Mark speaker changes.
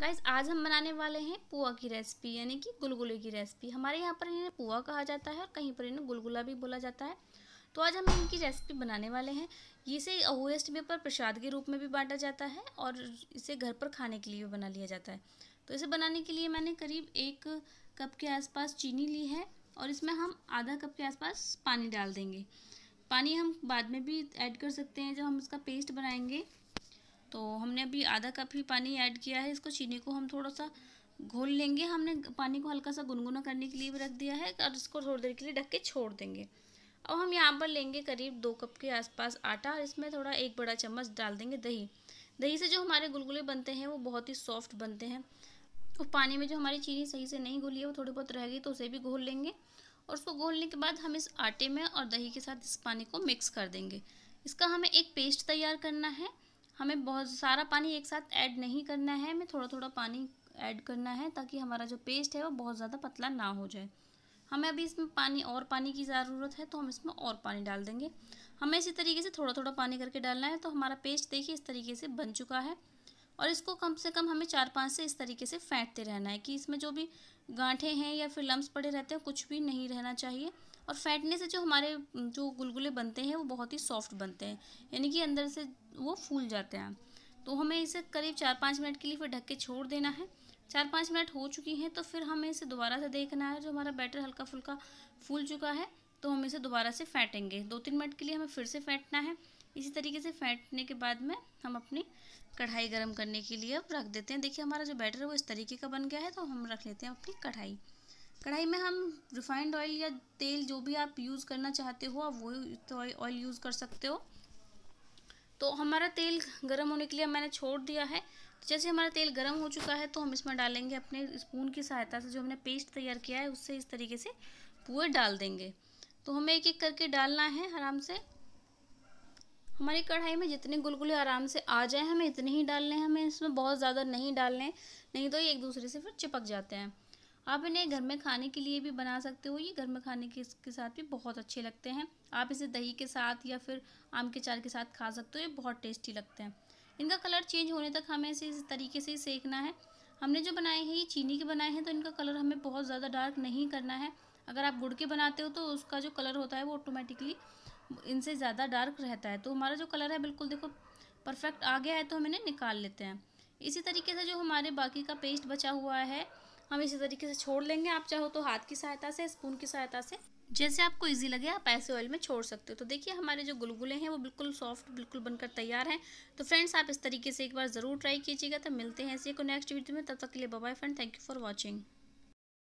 Speaker 1: guys आज हम बनाने वाले हैं पुआ की रेसिपी यानी कि गुलगुले की रेसिपी हमारे यहाँ पर इन्हें पुआ कहा जाता है और कहीं पर इन्हें गुलगुला भी बोला जाता है तो आज हम इनकी रेसिपी बनाने वाले हैं इसे वेस्ट में पर प्रसाद के रूप में भी बांटा जाता है और इसे घर पर खाने के लिए भी बना लिया जाता है तो इसे बनाने के लिए मैंने करीब एक कप के आसपास चीनी ली है और इसमें हम आधा कप के आसपास पानी डाल देंगे पानी हम बाद में भी ऐड कर सकते हैं जब हम इसका पेस्ट बनाएंगे तो हमने अभी आधा कप ही पानी ऐड किया है इसको चीनी को हम थोड़ा सा घोल लेंगे हमने पानी को हल्का सा गुनगुना करने के लिए भी रख दिया है और इसको थोड़ी देर के लिए ढक के छोड़ देंगे अब हम यहाँ पर लेंगे करीब दो कप के आसपास आटा और इसमें थोड़ा एक बड़ा चम्मच डाल देंगे दही दही से जो हमारे गुलगुले बनते हैं वो बहुत ही सॉफ्ट बनते हैं और तो पानी में जो हमारी चीनी सही से नहीं घुली है वो थोड़ी बहुत रह गई तो उसे भी घोल लेंगे और उसको घोलने के बाद हम इस आटे में और दही के साथ इस पानी को मिक्स कर देंगे इसका हमें एक पेस्ट तैयार करना है हमें बहुत सारा पानी एक साथ ऐड नहीं करना है हमें थोड़ा थोड़ा पानी ऐड करना है ताकि हमारा जो पेस्ट है वो बहुत ज़्यादा पतला ना हो जाए हमें अभी इसमें पानी और पानी की ज़रूरत है तो हम इसमें और पानी डाल देंगे हमें इसी तरीके से थोड़ा थोड़ा पानी करके डालना है तो हमारा पेस्ट देखिए इस तरीके से बन चुका है और इसको कम से कम हमें चार पाँच से इस तरीके से फेंटते रहना है कि इसमें जो भी गांठे हैं या फिर लम्ब पड़े रहते हैं कुछ भी नहीं रहना चाहिए और फैटने से जो हमारे जो गुलगुले बनते हैं वो बहुत ही सॉफ्ट बनते हैं यानी कि अंदर से वो फूल जाते हैं तो हमें इसे करीब चार पाँच मिनट के लिए फिर ढक के छोड़ देना है चार पाँच मिनट हो चुकी हैं तो फिर हमें इसे दोबारा से देखना है जो हमारा बैटर हल्का फुल्का फूल चुका है तो हम इसे दोबारा से फेंटेंगे दो तीन मिनट के लिए हमें फिर से फेंटना है इसी तरीके से फेंटने के बाद में हम अपनी कढ़ाई गर्म करने के लिए अब रख देते हैं देखिए हमारा जो बैटर है वो इस तरीके का बन गया है तो हम रख लेते हैं अपनी कढ़ाई कढ़ाई में हम रिफाइंड ऑयल या तेल जो भी आप यूज़ करना चाहते हो आप वो ऑयल यूज़ कर सकते हो तो हमारा तेल गर्म होने के लिए मैंने छोड़ दिया है तो जैसे हमारा तेल गर्म हो चुका है तो हम इसमें डालेंगे अपने स्पून की सहायता से जो हमने पेस्ट तैयार किया है उससे इस तरीके से पूरे डाल देंगे तो हमें एक एक करके डालना है आराम से हमारी कढ़ाई में जितने गुलगुले आराम से आ जाए हमें इतने ही डालने हैं हमें इसमें बहुत ज़्यादा नहीं डालने नहीं तो ये एक दूसरे से फिर चिपक जाते हैं आप इन्हें घर में खाने के लिए भी बना सकते हो ये घर में खाने के, के साथ भी बहुत अच्छे लगते हैं आप इसे दही के साथ या फिर आम के चार के साथ खा सकते हो ये बहुत टेस्टी लगते हैं इनका कलर चेंज होने तक हमें इसे इस तरीके से ही सेकना है हमने जो बनाए हैं ये चीनी के बनाए हैं तो इनका कलर हमें बहुत ज़्यादा डार्क नहीं करना है अगर आप गुड़ के बनाते हो तो उसका जो कलर होता है वो ऑटोमेटिकली इनसे ज़्यादा डार्क रहता है तो हमारा जो कलर है बिल्कुल देखो परफेक्ट आ गया है तो हम इन्हें निकाल लेते हैं इसी तरीके से जो हमारे बाकी का पेस्ट बचा हुआ है हम इसी तरीके से छोड़ लेंगे आप चाहो तो हाथ की सहायता से स्पून की सहायता से जैसे आपको इजी लगे आप ऐसे ऑयल में छोड़ सकते हो तो देखिए हमारे जो गुलगुले हैं वो बिल्कुल सॉफ्ट बिल्कुल बनकर तैयार हैं तो फ्रेंड्स आप इस तरीके से एक बार ज़रूर ट्राई कीजिएगा तो मिलते हैं ऐसे को नेक्स्ट वीडियो में तब तक के लिए bye friend thank you for watching